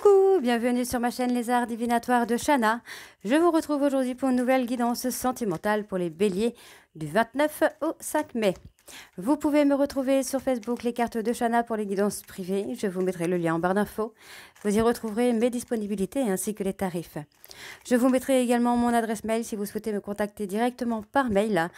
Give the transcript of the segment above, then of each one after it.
Coucou, bienvenue sur ma chaîne Les Arts Divinatoires de Chana. Je vous retrouve aujourd'hui pour une nouvelle guidance sentimentale pour les béliers du 29 au 5 mai. Vous pouvez me retrouver sur Facebook les cartes de Chana pour les guidances privées. Je vous mettrai le lien en barre d'infos. Vous y retrouverez mes disponibilités ainsi que les tarifs. Je vous mettrai également mon adresse mail si vous souhaitez me contacter directement par mail.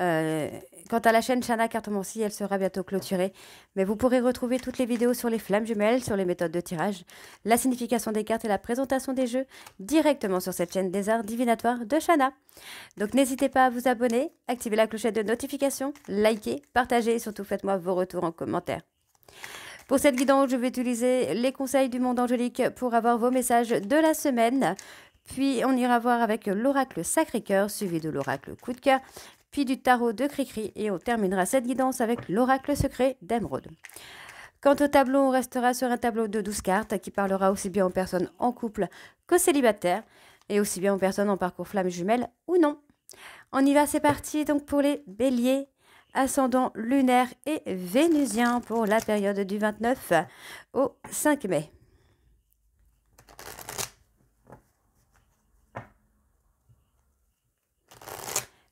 Euh, Quant à la chaîne Chana Cartomancy, elle sera bientôt clôturée, mais vous pourrez retrouver toutes les vidéos sur les flammes jumelles, sur les méthodes de tirage, la signification des cartes et la présentation des jeux directement sur cette chaîne des arts divinatoires de Chana. Donc n'hésitez pas à vous abonner, activer la clochette de notification, liker, partager et surtout faites-moi vos retours en commentaire. Pour cette guidance, je vais utiliser les conseils du monde angélique pour avoir vos messages de la semaine. Puis on ira voir avec l'oracle Sacré-Cœur, suivi de l'oracle Coup de cœur, puis du tarot de Cricri et on terminera cette guidance avec l'oracle secret d'Emeraude. Quant au tableau, on restera sur un tableau de 12 cartes qui parlera aussi bien aux personnes en couple qu'aux célibataires et aussi bien aux personnes en parcours flamme jumelle ou non. On y va, c'est parti donc pour les béliers, ascendant lunaire et vénusien pour la période du 29 au 5 mai.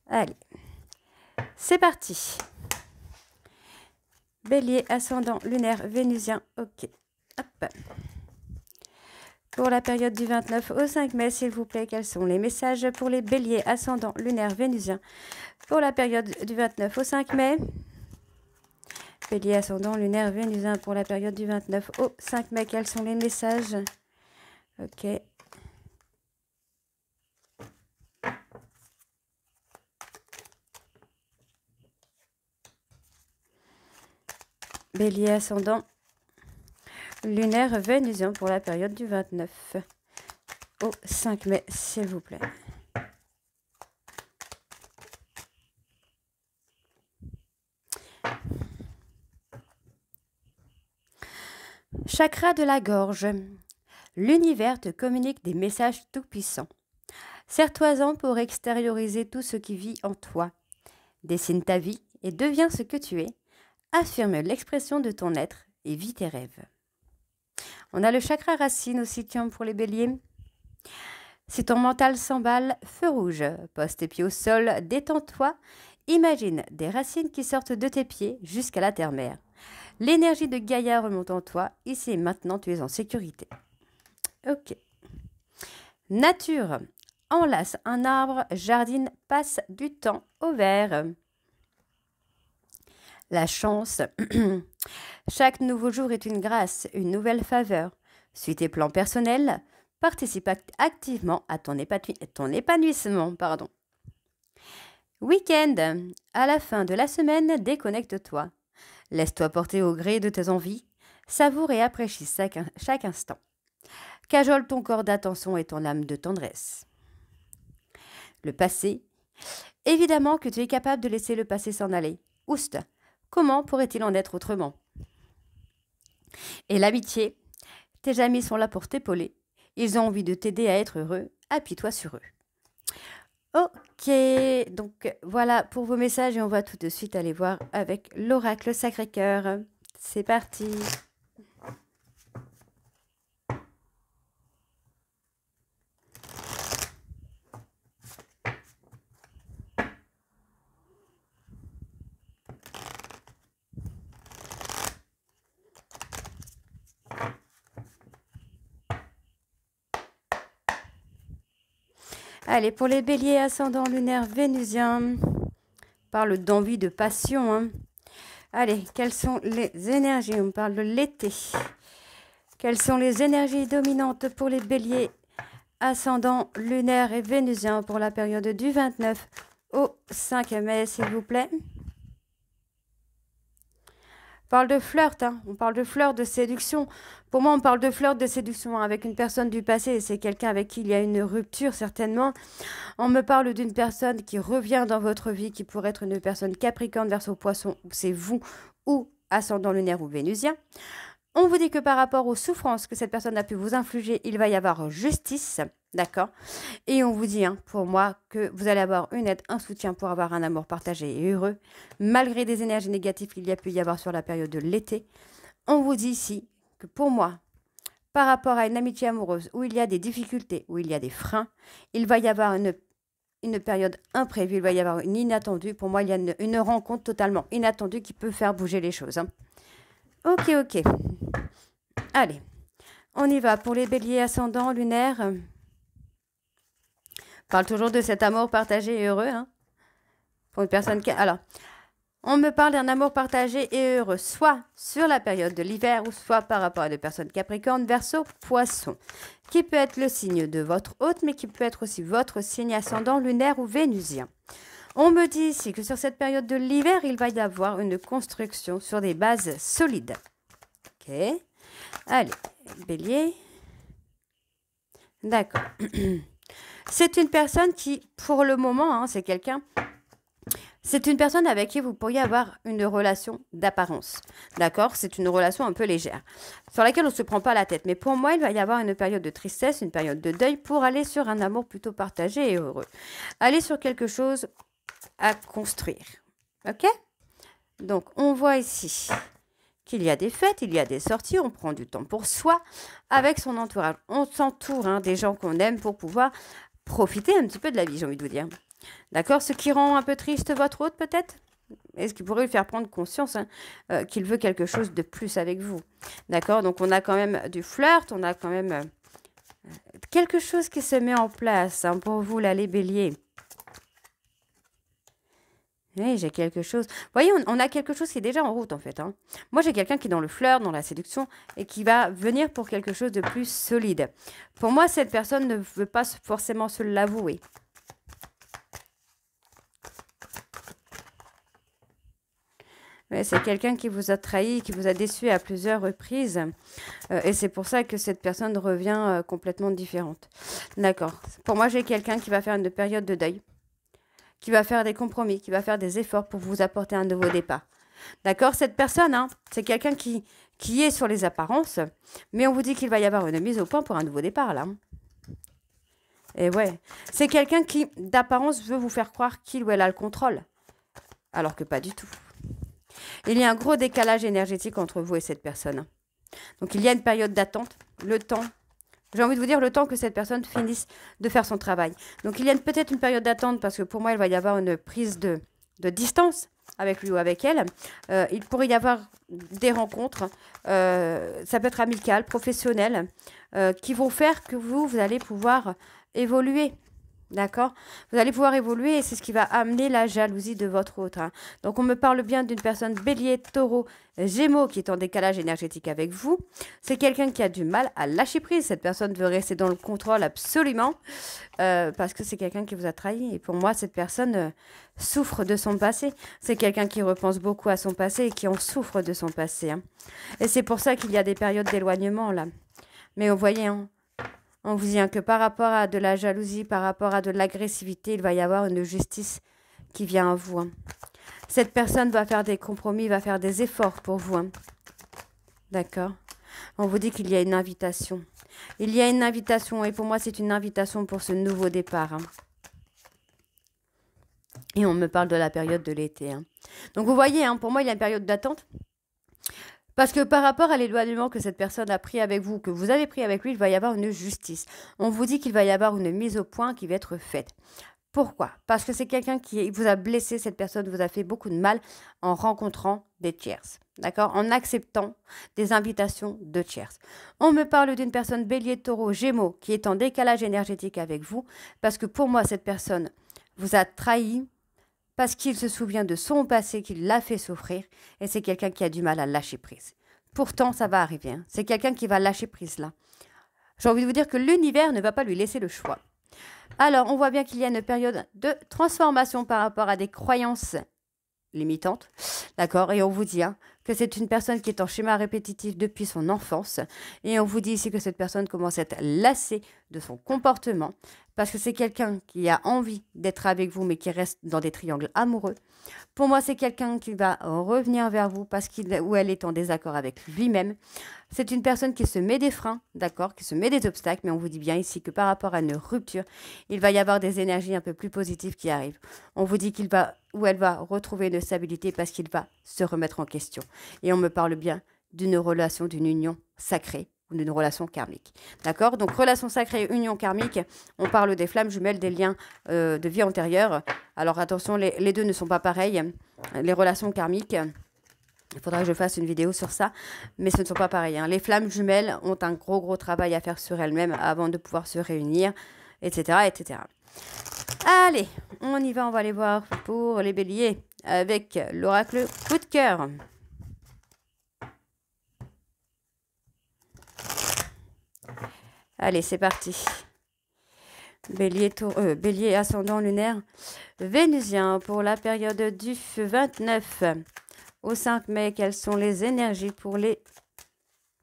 Allez, c'est parti. Bélier, ascendant, lunaire, vénusien. Ok. Pour la période du 29 au 5 mai, s'il vous plaît, quels sont les messages pour les béliers, ascendant, lunaire, vénusien Pour la période du 29 au 5 mai, bélier, ascendant, lunaire, vénusien, pour la période du 29 au 5 mai, quels sont les messages Ok. Bélier ascendant lunaire vénusien pour la période du 29 au 5 mai, s'il vous plaît. Chakra de la gorge. L'univers te communique des messages tout-puissants. Serre-toi-en pour extérioriser tout ce qui vit en toi. Dessine ta vie et deviens ce que tu es affirme l'expression de ton être et vis tes rêves. On a le chakra racine aussi pour les béliers. Si ton mental s'emballe, feu rouge, pose tes pieds au sol, détends-toi, imagine des racines qui sortent de tes pieds jusqu'à la terre-mère. L'énergie de Gaïa remonte en toi, ici et maintenant tu es en sécurité. Ok. Nature. Enlace un arbre, jardine, passe du temps au vert la chance. Chaque nouveau jour est une grâce, une nouvelle faveur. Suis tes plans personnels, participe activement à ton, épanouissement. Pardon. Week-end. À la fin de la semaine, déconnecte-toi. Laisse-toi porter au gré de tes envies. Savoure et apprécie chaque, instant. Cajole ton corps d'attention et ton âme de tendresse. Le passé. Évidemment que tu es capable de laisser le passé s'en aller. Oust, Comment pourrait-il en être autrement Et l'amitié Tes amis sont là pour t'épauler. Ils ont envie de t'aider à être heureux. Appuie-toi sur eux. Ok, donc voilà pour vos messages et on va tout de suite aller voir avec l'oracle Sacré-Cœur. C'est parti Allez, pour les béliers ascendant vénusiens, on parle d'envie, de passion. Hein. Allez, quelles sont les énergies On parle de l'été. Quelles sont les énergies dominantes pour les béliers ascendants, lunaires et vénusiens pour la période du 29 au 5 mai, s'il vous plaît on parle de flirt, hein. on parle de flirt, de séduction. Pour moi, on parle de flirt, de séduction hein, avec une personne du passé. C'est quelqu'un avec qui il y a une rupture, certainement. On me parle d'une personne qui revient dans votre vie, qui pourrait être une personne capricorne, verso poisson, c'est vous, ou ascendant lunaire ou vénusien. On vous dit que par rapport aux souffrances que cette personne a pu vous infliger, il va y avoir justice, d'accord Et on vous dit, hein, pour moi, que vous allez avoir une aide, un soutien pour avoir un amour partagé et heureux, malgré des énergies négatives qu'il y a pu y avoir sur la période de l'été. On vous dit ici que pour moi, par rapport à une amitié amoureuse où il y a des difficultés, où il y a des freins, il va y avoir une, période imprévue, il va y avoir une inattendue. Pour moi, il y a une, une rencontre totalement inattendue qui peut faire bouger les choses. Hein. Ok, ok. Allez, on y va pour les béliers ascendants lunaires. On euh, parle toujours de cet amour partagé et heureux. Hein, pour une personne qui... Alors, on me parle d'un amour partagé et heureux, soit sur la période de l'hiver ou soit par rapport à des personnes Capricorne, verso Poisson, qui peut être le signe de votre hôte, mais qui peut être aussi votre signe ascendant lunaire ou vénusien. On me dit ici que sur cette période de l'hiver, il va y avoir une construction sur des bases solides. Ok. Allez, bélier. D'accord. C'est une personne qui, pour le moment, hein, c'est quelqu'un c'est une personne avec qui vous pourriez avoir une relation d'apparence. D'accord C'est une relation un peu légère, sur laquelle on ne se prend pas la tête. Mais pour moi, il va y avoir une période de tristesse, une période de deuil pour aller sur un amour plutôt partagé et heureux. Aller sur quelque chose à construire. OK Donc, on voit ici qu'il y a des fêtes, il y a des sorties, on prend du temps pour soi avec son entourage. On s'entoure hein, des gens qu'on aime pour pouvoir profiter un petit peu de la vie, j'ai envie de vous dire. D'accord Ce qui rend un peu triste votre hôte, peut-être est ce qu'il pourrait lui faire prendre conscience hein, euh, qu'il veut quelque chose de plus avec vous. D'accord Donc, on a quand même du flirt, on a quand même euh, quelque chose qui se met en place hein, pour vous, là, les béliers. Oui, j'ai quelque chose. voyez, on, a quelque chose qui est déjà en route, en fait. Hein. Moi, j'ai quelqu'un qui est dans le fleur, dans la séduction, et qui va venir pour quelque chose de plus solide. Pour moi, cette personne ne veut pas forcément se l'avouer. mais c'est quelqu'un qui vous a trahi, qui vous a déçu à plusieurs reprises. Euh, et c'est pour ça que cette personne revient euh, complètement différente. D'accord. Pour moi, j'ai quelqu'un qui va faire une période de deuil qui va faire des compromis, qui va faire des efforts pour vous apporter un nouveau départ. D'accord Cette personne, hein, c'est quelqu'un qui, qui est sur les apparences, mais on vous dit qu'il va y avoir une mise au point pour un nouveau départ, là. Et hein. eh ouais, c'est quelqu'un qui, d'apparence, veut vous faire croire qu'il ou elle a le contrôle, alors que pas du tout. Il y a un gros décalage énergétique entre vous et cette personne. Donc il y a une période d'attente, le temps j'ai envie de vous dire le temps que cette personne finisse de faire son travail. Donc il y a peut-être une période d'attente parce que pour moi, il va y avoir une prise de, distance avec lui ou avec elle. Euh, il pourrait y avoir des rencontres, euh, ça peut être amical, professionnel, euh, qui vont faire que vous, vous allez pouvoir évoluer D'accord Vous allez pouvoir évoluer et c'est ce qui va amener la jalousie de votre autre. Hein. Donc on me parle bien d'une personne bélier, taureau, gémeaux qui est en décalage énergétique avec vous. C'est quelqu'un qui a du mal à lâcher prise. Cette personne veut rester dans le contrôle absolument euh, parce que c'est quelqu'un qui vous a trahi. Et pour moi, cette personne euh, souffre de son passé. C'est quelqu'un qui repense beaucoup à son passé et qui en souffre de son passé. Hein. Et c'est pour ça qu'il y a des périodes d'éloignement là. Mais vous voyez, hein, on vous dit hein, que par rapport à de la jalousie, par rapport à de l'agressivité, il va y avoir une justice qui vient à vous. Hein. Cette personne va faire des compromis, va faire des efforts pour vous. Hein. D'accord On vous dit qu'il y a une invitation. Il y a une invitation et pour moi c'est une invitation pour ce nouveau départ. Et on me parle de la période de l'été. Donc vous voyez, pour moi, il y a une période d'attente. Parce que par rapport à l'éloignement que cette personne a pris avec vous, que vous avez pris avec lui, il va y avoir une justice. On vous dit qu'il va y avoir une mise au point qui va être faite. Pourquoi Parce que c'est quelqu'un qui vous a blessé, cette personne vous a fait beaucoup de mal en rencontrant des tiers. d'accord En acceptant des invitations de tierces. On me parle d'une personne bélier, taureau, gémeaux qui est en décalage énergétique avec vous parce que pour moi, cette personne vous a trahi, parce qu'il se souvient de son passé qu'il l'a fait souffrir et c'est quelqu'un qui a du mal à lâcher prise. Pourtant, ça va arriver. Hein. C'est quelqu'un qui va lâcher prise là. J'ai envie de vous dire que l'univers ne va pas lui laisser le choix. Alors, on voit bien qu'il y a une période de transformation par rapport à des croyances limitante, d'accord Et on vous dit hein, que c'est une personne qui est en schéma répétitif depuis son enfance, et on vous dit ici que cette personne commence à être lassée de son comportement, parce que c'est quelqu'un qui a envie d'être avec vous, mais qui reste dans des triangles amoureux, pour moi, c'est quelqu'un qui va revenir vers vous parce qu'il ou elle est en désaccord avec lui-même. C'est une personne qui se met des freins, d'accord, qui se met des obstacles, mais on vous dit bien ici que par rapport à une rupture, il va y avoir des énergies un peu plus positives qui arrivent. On vous dit qu'il va ou elle va retrouver une stabilité parce qu'il va se remettre en question. Et on me parle bien d'une relation, d'une union sacrée ou d'une relation karmique. D'accord Donc relation sacrée, union karmique, on parle des flammes jumelles, des liens euh, de vie antérieure. Alors attention, les, deux ne sont pas pareils. Les relations karmiques, il faudra que je fasse une vidéo sur ça, mais ce ne sont pas pareils. Hein. Les flammes jumelles ont un gros gros travail à faire sur elles-mêmes avant de pouvoir se réunir, etc. etc. Allez, on y va, on va aller voir pour les béliers avec l'oracle coup de cœur. Allez, c'est parti. Bélier, euh, bélier, ascendant lunaire vénusien pour la période du 29 au 5 mai. Quelles sont les énergies pour les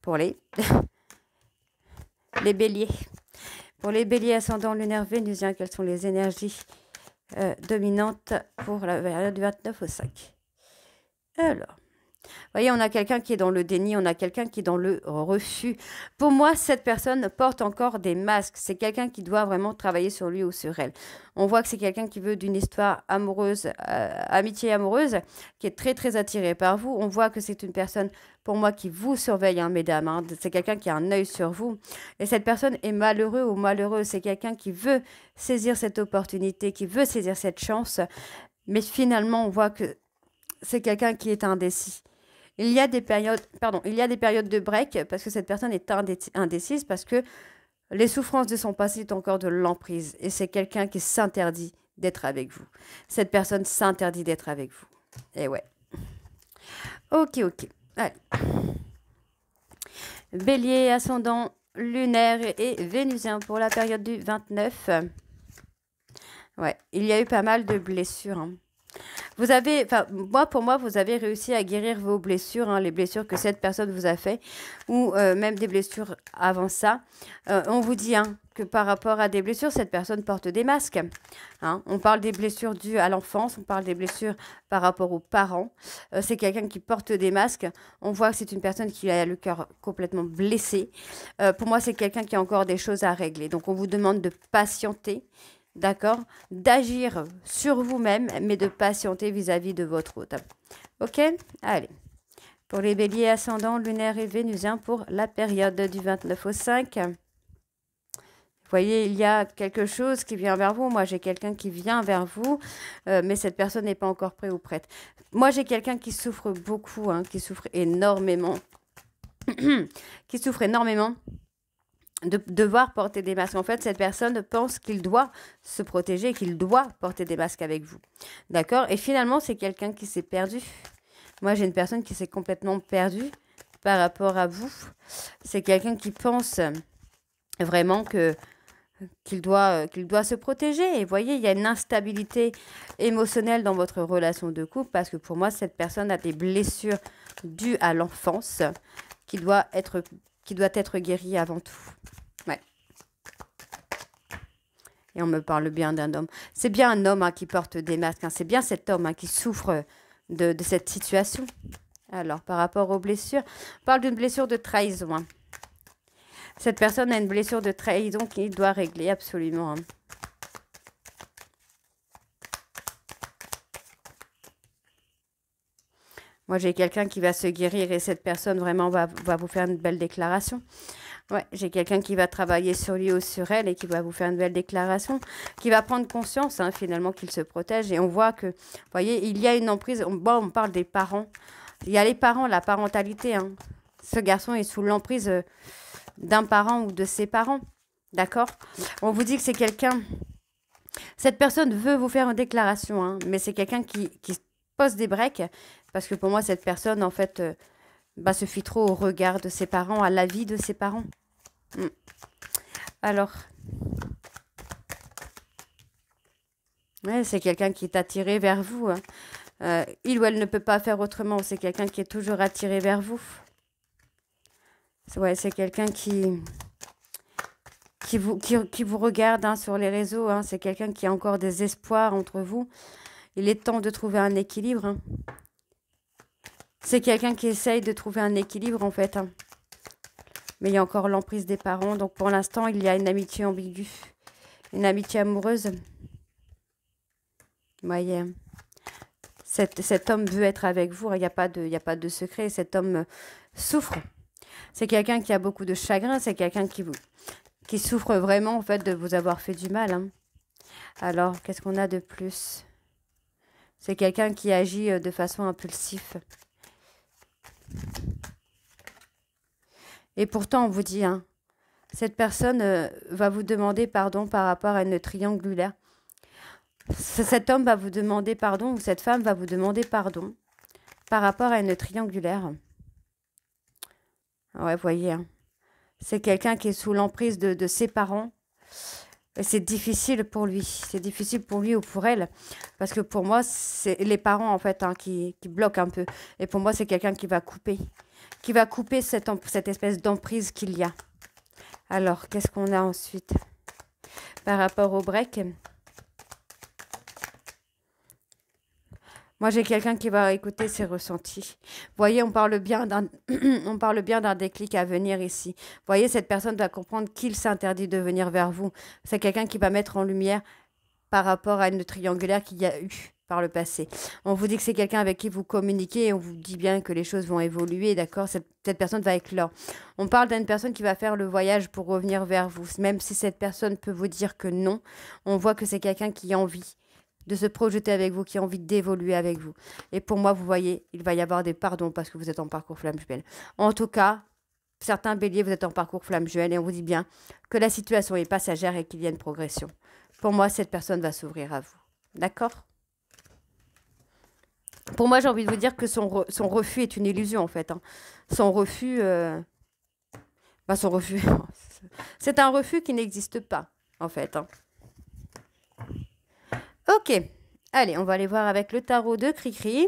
pour les les béliers Pour les béliers ascendant lunaire vénusien, quelles sont les énergies euh, dominantes pour la période du 29 au 5 Alors voyez, on a quelqu'un qui est dans le déni, on a quelqu'un qui est dans le refus. Pour moi, cette personne porte encore des masques. C'est quelqu'un qui doit vraiment travailler sur lui ou sur elle. On voit que c'est quelqu'un qui veut d'une histoire amoureuse, euh, amitié amoureuse, qui est très très attirée par vous. On voit que c'est une personne, pour moi, qui vous surveille, hein, mesdames. Hein. C'est quelqu'un qui a un œil sur vous. Et cette personne est malheureuse ou malheureuse. C'est quelqu'un qui veut saisir cette opportunité, qui veut saisir cette chance. Mais finalement, on voit que c'est quelqu'un qui est indécis. Il y a des périodes, pardon, il y a des périodes de break parce que cette personne est indécise, parce que les souffrances de son passé sont encore de l'emprise. Et c'est quelqu'un qui s'interdit d'être avec vous. Cette personne s'interdit d'être avec vous. Et eh ouais. Ok, ok. Allez. Bélier, ascendant, lunaire et vénusien pour la période du 29. Ouais, il y a eu pas mal de blessures. Hein. Vous avez, enfin, moi, pour moi, vous avez réussi à guérir vos blessures, hein, les blessures que cette personne vous a fait, ou euh, même des blessures avant ça. Euh, on vous dit hein, que par rapport à des blessures, cette personne porte des masques. Hein. On parle des blessures dues à l'enfance, on parle des blessures par rapport aux parents. Euh, c'est quelqu'un qui porte des masques. On voit que c'est une personne qui a le cœur complètement blessé. pour moi, c'est quelqu'un qui a encore des choses à régler. Donc, on vous demande de patienter d'accord D'agir sur vous-même, mais de patienter vis-à-vis de votre hôte. Ok Allez. Pour les béliers ascendants, lunaire et vénusien pour la période du 29 au 5. Vous voyez, il y a quelque chose qui vient vers vous. Moi, j'ai quelqu'un qui vient vers vous, euh, mais cette personne n'est pas encore prêt ou prête. Moi, j'ai quelqu'un qui souffre beaucoup, hein, qui souffre énormément. qui souffre énormément de devoir porter des masques. En fait, cette personne pense qu'il doit se protéger, qu'il doit porter des masques avec vous. D'accord Et finalement, c'est quelqu'un qui s'est perdu. Moi, j'ai une personne qui s'est complètement perdue par rapport à vous. C'est quelqu'un qui pense vraiment que qu'il doit, qu'il doit se protéger. Et voyez, il y a une instabilité émotionnelle dans votre relation de couple parce que pour moi, cette personne a des blessures dues à l'enfance qui doit être qui doit être guéri avant tout. Ouais. Et on me parle bien d'un homme. C'est bien un homme hein, qui porte des masques. Hein. C'est bien cet homme hein, qui souffre de, de, cette situation. Alors, par rapport aux blessures, on parle d'une blessure de trahison. Cette personne a une blessure de trahison qu'il doit régler absolument. Moi, j'ai quelqu'un qui va se guérir et cette personne vraiment va, vous faire une belle déclaration. Ouais, j'ai quelqu'un qui va travailler sur lui ou sur elle et qui va vous faire une belle déclaration, qui va prendre conscience hein, finalement qu'il se protège. Et on voit que, vous voyez, il y a une emprise. On, bon, on parle des parents. Il y a les parents, la parentalité. Hein. Ce garçon est sous l'emprise euh, d'un parent ou de ses parents. D'accord On vous dit que c'est quelqu'un. Cette personne veut vous faire une déclaration, hein, mais c'est quelqu'un qui, qui pose des breaks parce que pour moi, cette personne, en fait, euh, bah, se fie trop au regard de ses parents, à l'avis de ses parents. Mm. Alors. Ouais, c'est quelqu'un qui est attiré vers vous. Hein. Euh, il ou elle ne peut pas faire autrement. C'est quelqu'un qui est toujours attiré vers vous. Ouais, c'est quelqu'un qui, qui, vous, qui, vous regarde hein, sur les réseaux. Hein. C'est quelqu'un qui a encore des espoirs entre vous. Il est temps de trouver un équilibre. C'est quelqu'un qui essaye de trouver un équilibre, en fait. Hein. Mais il y a encore l'emprise des parents. Donc, pour l'instant, il y a une amitié ambiguë. Une amitié amoureuse. Voyez. Hein. Cet, homme veut être avec vous. Hein. Il n'y a, pas de, a pas de secret. Cet homme euh, souffre. C'est quelqu'un qui a beaucoup de chagrin. C'est quelqu'un qui, vous, qui souffre vraiment, en fait, de vous avoir fait du mal. Alors, qu'est-ce qu'on a de plus c'est quelqu'un qui agit euh, de façon impulsive. Et pourtant, on vous dit, hein, cette personne euh, va vous demander pardon par rapport à une triangulaire. Cet homme va vous demander pardon ou cette femme va vous demander pardon par rapport à une triangulaire. Ouais, voyez, hein. c'est quelqu'un qui est sous l'emprise de ses parents c'est difficile pour lui. C'est difficile pour lui ou pour elle. Parce que pour moi, c'est les parents, en fait, hein, qui, bloquent un peu. Et pour moi, c'est quelqu'un qui va couper. Qui va couper cette espèce d'emprise qu'il y a. Alors, qu'est-ce qu'on a ensuite par rapport au break Moi, j'ai quelqu'un qui va écouter ses ressentis. Voyez, on parle bien d'un, on parle bien d'un déclic à venir ici. Voyez, cette personne va comprendre qu'il s'interdit de venir vers vous. C'est quelqu'un qui va mettre en lumière par rapport à une triangulaire qu'il y a eu par le passé. On vous dit que c'est quelqu'un avec qui vous communiquez et on vous dit bien que les choses vont évoluer, d'accord cette, cette, personne va éclore. On parle d'une personne qui va faire le voyage pour revenir vers vous. Même si cette personne peut vous dire que non, on voit que c'est quelqu'un qui a envie de se projeter avec vous, qui a envie d'évoluer avec vous. Et pour moi, vous voyez, il va y avoir des pardons parce que vous êtes en parcours flamme jumelle. En tout cas, certains béliers, vous êtes en parcours flamme jumelle et on vous dit bien que la situation est passagère et qu'il y a une progression. Pour moi, cette personne va s'ouvrir à vous. D'accord Pour moi, j'ai envie de vous dire que son, son, refus est une illusion, en fait. Hein. Son refus... Euh, bah, son refus... C'est un refus qui n'existe pas, en fait. Hein. Ok, allez, on va aller voir avec le tarot de Cricri.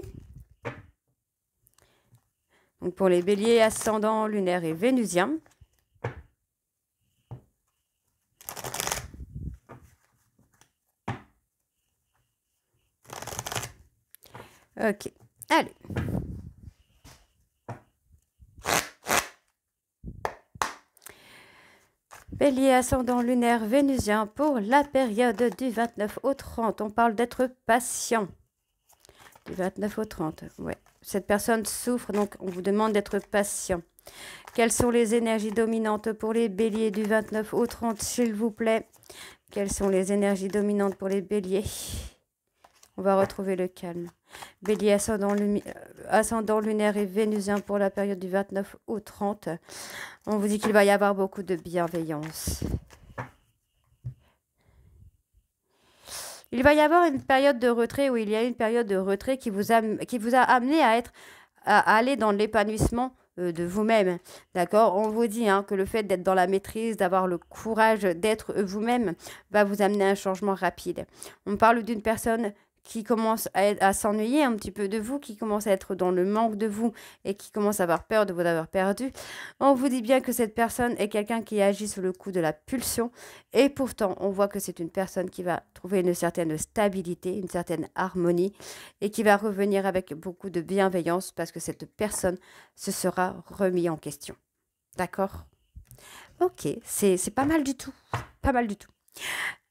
Donc pour les béliers ascendants, lunaire et vénusien. Ok, allez. Bélier ascendant lunaire vénusien pour la période du 29 au 30. On parle d'être patient. Du 29 au 30, ouais. Cette personne souffre, donc on vous demande d'être patient. Quelles sont les énergies dominantes pour les béliers du 29 au 30, s'il vous plaît Quelles sont les énergies dominantes pour les béliers On va retrouver le calme. Bélier euh, ascendant, lunaire et vénusien pour la période du 29 au 30. On vous dit qu'il va y avoir beaucoup de bienveillance. Il va y avoir une période de retrait où il y a une période de retrait qui vous a, qui vous a amené à, être, à aller dans l'épanouissement euh, de vous-même. D'accord On vous dit hein, que le fait d'être dans la maîtrise, d'avoir le courage d'être vous-même, va vous amener à un changement rapide. On parle d'une personne qui commence à, s'ennuyer un petit peu de vous, qui commence à être dans le manque de vous et qui commence à avoir peur de vous avoir perdu, on vous dit bien que cette personne est quelqu'un qui agit sous le coup de la pulsion et pourtant on voit que c'est une personne qui va trouver une certaine stabilité, une certaine harmonie et qui va revenir avec beaucoup de bienveillance parce que cette personne se sera remis en question. D'accord Ok, c'est pas mal du tout. Pas mal du tout.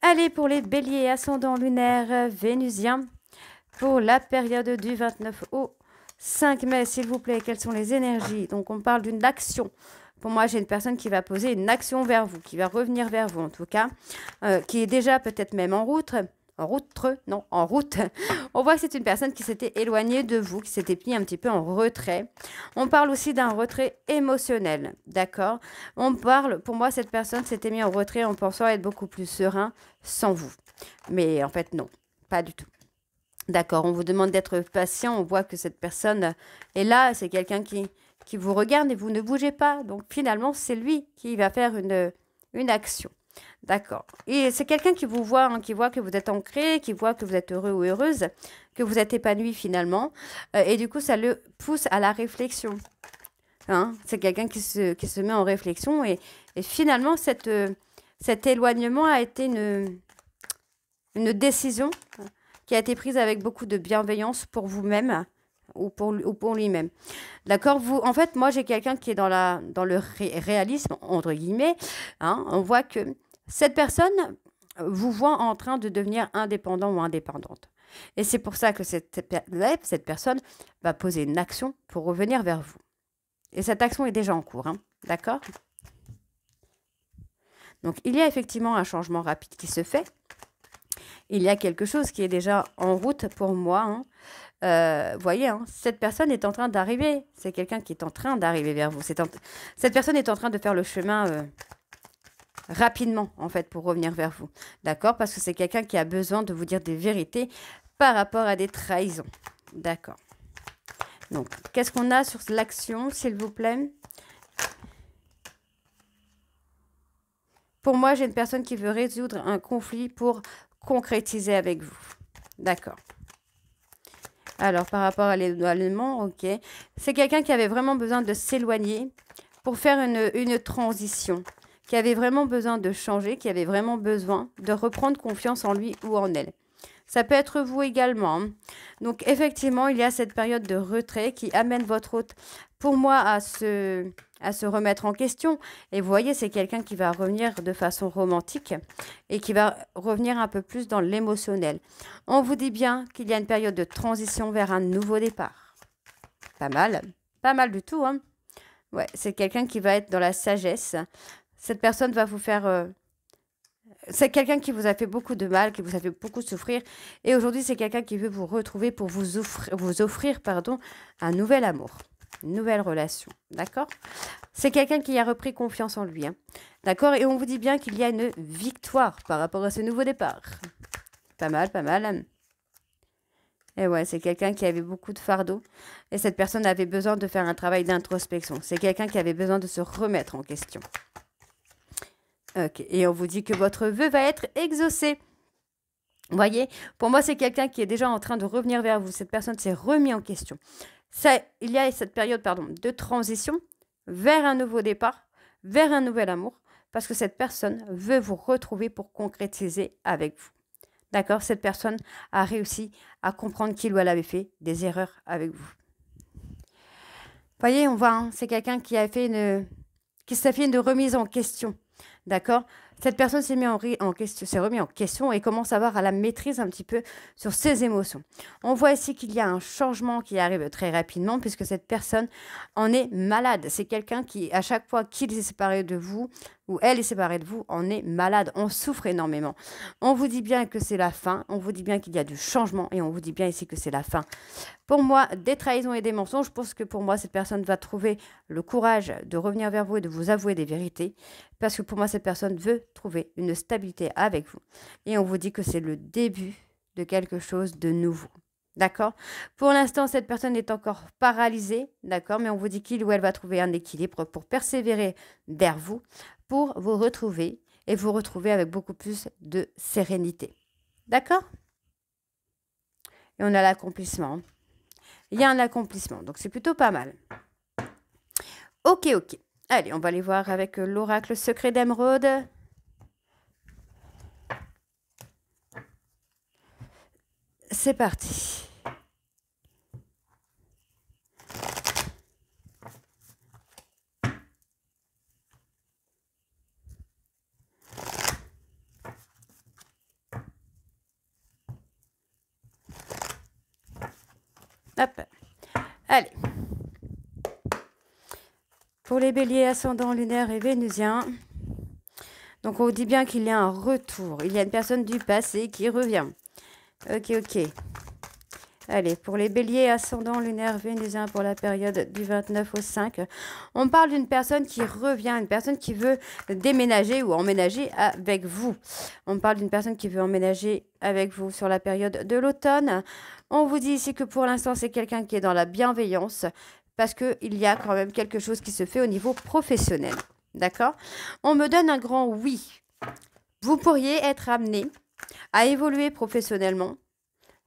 Allez, pour les béliers ascendants lunaires euh, vénusiens, pour la période du 29 au 5 mai, s'il vous plaît, quelles sont les énergies Donc, on parle d'une action. Pour moi, j'ai une personne qui va poser une action vers vous, qui va revenir vers vous en tout cas, euh, qui est déjà peut-être même en route, en route, non, en route, on voit que c'est une personne qui s'était éloignée de vous, qui s'était mis un petit peu en retrait. On parle aussi d'un retrait émotionnel, d'accord On parle, pour moi, cette personne s'était mise en retrait en pensant être beaucoup plus serein sans vous. Mais en fait, non, pas du tout. D'accord, on vous demande d'être patient, on voit que cette personne est là, c'est quelqu'un qui, vous regarde et vous ne bougez pas. Donc finalement, c'est lui qui va faire une action. D'accord. Et c'est quelqu'un qui vous voit, hein, qui voit que vous êtes ancré, qui voit que vous êtes heureux ou heureuse, que vous êtes épanoui finalement. Euh, et du coup, ça le pousse à la réflexion. Hein. C'est quelqu'un qui se, met en réflexion. Et, finalement, euh, cet éloignement a été une décision qui a été prise avec beaucoup de bienveillance pour vous-même ou pour, ou pour lui-même. D'accord Vous, En fait, moi, j'ai quelqu'un qui est dans, la, dans le réalisme, entre guillemets. Hein, on voit que cette personne vous voit en train de devenir indépendant ou indépendante. Et c'est pour ça que cette, personne va poser une action pour revenir vers vous. Et cette action est déjà en cours, hein, d'accord Donc, il y a effectivement un changement rapide qui se fait il y a quelque chose qui est déjà en route pour moi. Hein. Euh, voyez, hein, cette personne est en train d'arriver. C'est quelqu'un qui est en train d'arriver vers vous. Cette personne est en train de faire le chemin euh, rapidement, en fait, pour revenir vers vous. D'accord Parce que c'est quelqu'un qui a besoin de vous dire des vérités par rapport à des trahisons. D'accord. Donc, qu'est-ce qu'on a sur l'action, s'il vous plaît Pour moi, j'ai une personne qui veut résoudre un conflit pour concrétiser avec vous. D'accord. Alors, par rapport à l'éloignement, ok. C'est quelqu'un qui avait vraiment besoin de s'éloigner pour faire une, transition, qui avait vraiment besoin de changer, qui avait vraiment besoin de reprendre confiance en lui ou en elle. Ça peut être vous également. Hein. Donc, effectivement, il y a cette période de retrait qui amène votre hôte, pour moi, à se à se remettre en question. Et vous voyez, c'est quelqu'un qui va revenir de façon romantique et qui va revenir un peu plus dans l'émotionnel. On vous dit bien qu'il y a une période de transition vers un nouveau départ. Pas mal, pas mal du tout. Hein. ouais, c'est quelqu'un qui va être dans la sagesse. Cette personne va vous faire... Euh, c'est quelqu'un qui vous a fait beaucoup de mal, qui vous a fait beaucoup souffrir. Et aujourd'hui, c'est quelqu'un qui veut vous retrouver pour vous offrir, vous offrir pardon, un nouvel amour nouvelle relation. D'accord C'est quelqu'un qui a repris confiance en lui. Hein. D'accord Et on vous dit bien qu'il y a une victoire par rapport à ce nouveau départ. Pas mal, pas mal. Et hein. eh ouais, c'est quelqu'un qui avait beaucoup de fardeau. Et cette personne avait besoin de faire un travail d'introspection. C'est quelqu'un qui avait besoin de se remettre en question. Ok, et on vous dit que votre vœu va être exaucé. Vous voyez, pour moi, c'est quelqu'un qui est déjà en train de revenir vers vous. Cette personne s'est remis en question il y a cette période pardon, de transition vers un nouveau départ, vers un nouvel amour, parce que cette personne veut vous retrouver pour concrétiser avec vous. D'accord Cette personne a réussi à comprendre qu'il ou elle avait fait des erreurs avec vous. Voyez, on voit, hein, c'est quelqu'un qui a fait une, qui s'est fait une remise en question. D'accord cette personne s'est remis en question et commence à avoir à la maîtrise un petit peu sur ses émotions. On voit ici qu'il y a un changement qui arrive très rapidement puisque cette personne en est malade. C'est quelqu'un qui, à chaque fois qu'il s'est séparé de vous, où elle est séparée de vous, on est malade, on souffre énormément. On vous dit bien que c'est la fin, on vous dit bien qu'il y a du changement et on vous dit bien ici que c'est la fin. Pour moi, des trahisons et des mensonges, je pense que pour moi, cette personne va trouver le courage de revenir vers vous et de vous avouer des vérités, parce que pour moi, cette personne veut trouver une stabilité avec vous. Et on vous dit que c'est le début de quelque chose de nouveau. D'accord Pour l'instant, cette personne est encore paralysée, d'accord Mais on vous dit qu'il ou elle va trouver un équilibre pour persévérer vers vous, pour vous retrouver et vous retrouver avec beaucoup plus de sérénité. D'accord Et on a l'accomplissement. Il y a un accomplissement, donc c'est plutôt pas mal. Ok, ok. Allez, on va aller voir avec l'oracle secret d'émeraude. C'est parti. Allez. Pour les béliers ascendants lunaires et vénusiens, donc on dit bien qu'il y a un retour. Il y a une personne du passé qui revient. Ok, ok. Allez, pour les béliers ascendants lunaire vénusien pour la période du 29 au 5, on parle d'une personne qui revient, une personne qui veut déménager ou emménager avec vous. On parle d'une personne qui veut emménager avec vous sur la période de l'automne. On vous dit ici que pour l'instant, c'est quelqu'un qui est dans la bienveillance parce qu'il y a quand même quelque chose qui se fait au niveau professionnel. D'accord On me donne un grand oui. Vous pourriez être amené à évoluer professionnellement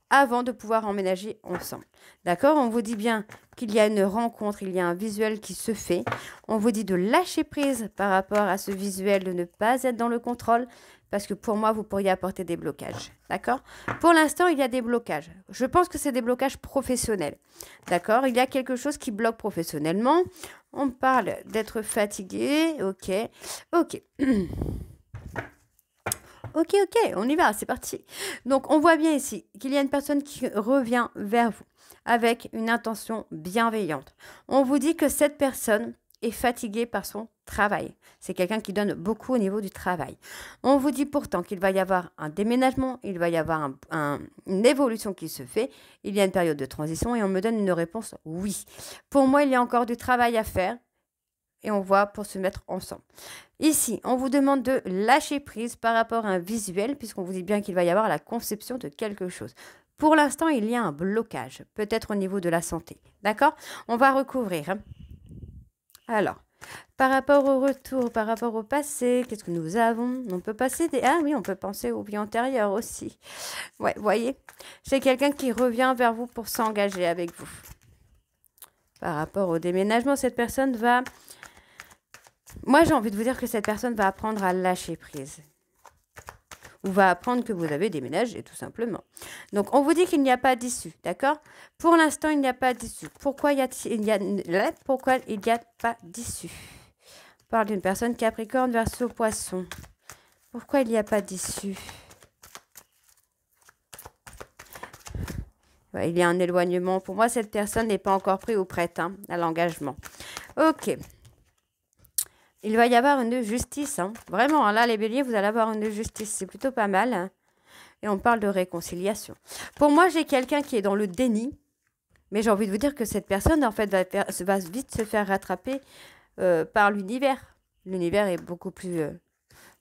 avant de pouvoir emménager ensemble. D'accord On vous dit bien qu'il y a une rencontre, il y a un visuel qui se fait. On vous dit de lâcher prise par rapport à ce visuel, de ne pas être dans le contrôle, parce que pour moi, vous pourriez apporter des blocages. D'accord Pour l'instant, il y a des blocages. Je pense que c'est des blocages professionnels. D'accord Il y a quelque chose qui bloque professionnellement. On parle d'être fatigué. Ok. Ok. Ok, ok, on y va, c'est parti. Donc on voit bien ici qu'il y a une personne qui revient vers vous avec une intention bienveillante. On vous dit que cette personne est fatiguée par son travail. C'est quelqu'un qui donne beaucoup au niveau du travail. On vous dit pourtant qu'il va y avoir un déménagement, il va y avoir une évolution qui se fait, il y a une période de transition et on me donne une réponse oui. Pour moi, il y a encore du travail à faire, et on voit pour se mettre ensemble. Ici, on vous demande de lâcher prise par rapport à un visuel, puisqu'on vous dit bien qu'il va y avoir la conception de quelque chose. Pour l'instant, il y a un blocage, peut-être au niveau de la santé. D'accord On va recouvrir. Alors, par rapport au retour, par rapport au passé, qu'est-ce que nous avons On peut passer des... Ah oui, on peut penser au vies antérieures aussi. Ouais, voyez C'est quelqu'un qui revient vers vous pour s'engager avec vous. Par rapport au déménagement, cette personne va moi, j'ai envie de vous dire que cette personne va apprendre à lâcher prise. Ou va apprendre que vous avez déménagé, tout simplement. Donc, on vous dit qu'il n'y a pas d'issue, d'accord Pour l'instant, il n'y a pas d'issue. Pourquoi il a, n'y a pas d'issue On parle d'une personne Capricorne versus Poisson. Pourquoi il n'y a pas d'issue Il y a un éloignement. Pour moi, cette personne n'est pas encore prête ou prête hein, à l'engagement. Ok il va y avoir une justice. Hein. Vraiment, hein, là, les béliers, vous allez avoir une justice. C'est plutôt pas mal. Hein. Et on parle de réconciliation. Pour moi, j'ai quelqu'un qui est dans le déni. Mais j'ai envie de vous dire que cette personne, en fait, va, vite se faire rattraper euh, par l'univers. L'univers est beaucoup plus, euh,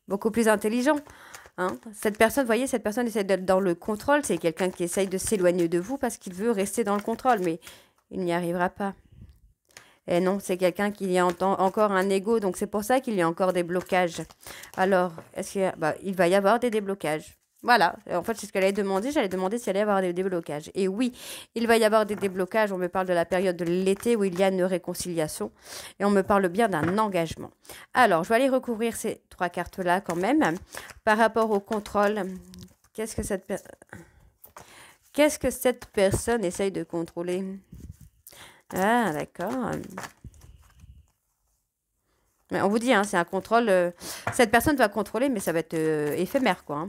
beaucoup plus intelligent. Cette personne, voyez, cette personne essaie d'être dans le contrôle. C'est quelqu'un qui essaye de s'éloigner de vous parce qu'il veut rester dans le contrôle. Mais il n'y arrivera pas. Et non, c'est quelqu'un qui y encore un ego, donc c'est pour ça qu'il y a encore des blocages. Alors, est-ce qu'il bah, il va y avoir des déblocages voilà, en fait, c'est ce qu'elle avait demandé. J'allais demander s'il allait y avoir des déblocages. Et oui, il va y avoir des déblocages. On me parle de la période de l'été où il y a une réconciliation. Et on me parle bien d'un engagement. Alors, je vais aller recouvrir ces trois cartes-là quand même. Par rapport au contrôle, qu'est-ce que cette, qu'est-ce que cette personne essaye de contrôler ah, d'accord. Mais on vous dit, hein, c'est un contrôle. Euh, cette personne va contrôler, mais ça va être euh, éphémère, quoi.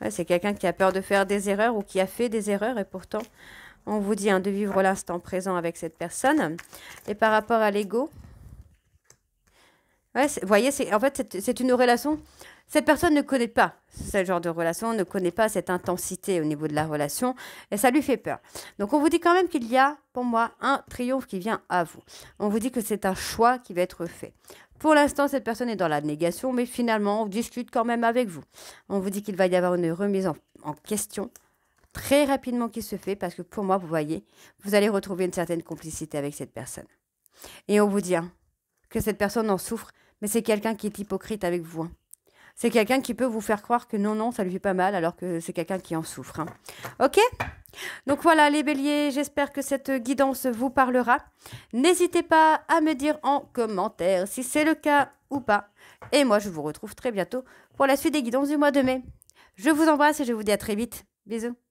Hein. c'est quelqu'un qui a peur de faire des erreurs ou qui a fait des erreurs, et pourtant, on vous dit hein, de vivre l'instant présent avec cette personne. Et par rapport à l'ego, vous voyez, en fait, c'est une relation. Cette personne ne connaît pas ce genre de relation, ne connaît pas cette intensité au niveau de la relation, et ça lui fait peur. Donc on vous dit quand même qu'il y a, pour moi, un triomphe qui vient à vous. On vous dit que c'est un choix qui va être fait. Pour l'instant, cette personne est dans la négation, mais finalement, on discute quand même avec vous. On vous dit qu'il va y avoir une remise en, question, très rapidement qui se fait parce que pour moi, vous voyez, vous allez retrouver une certaine complicité avec cette personne. Et on vous dit hein, que cette personne en souffre mais c'est quelqu'un qui est hypocrite avec vous. Hein. C'est quelqu'un qui peut vous faire croire que non, non, ça lui fait pas mal, alors que c'est quelqu'un qui en souffre. Hein. Ok donc voilà les béliers, j'espère que cette guidance vous parlera. N'hésitez pas à me dire en commentaire si c'est le cas ou pas. Et moi je vous retrouve très bientôt pour la suite des guidances du mois de mai. Je vous embrasse et je vous dis à très vite. Bisous.